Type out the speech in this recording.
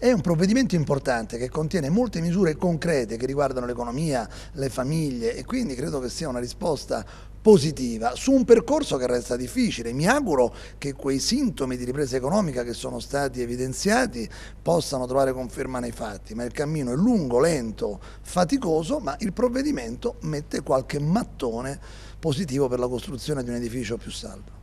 È un provvedimento importante che contiene molte misure concrete che riguardano l'economia, le famiglie e quindi credo che sia una risposta positiva su un percorso che resta difficile. Mi auguro che quei sintomi di ripresa economica che sono stati evidenziati possano trovare conferma nei fatti, ma il cammino è lungo, lento, faticoso, ma il provvedimento mette qualche mattone positivo per la costruzione di un edificio più salvo.